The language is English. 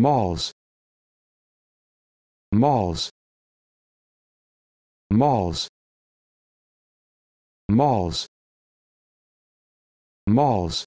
malls malls malls malls malls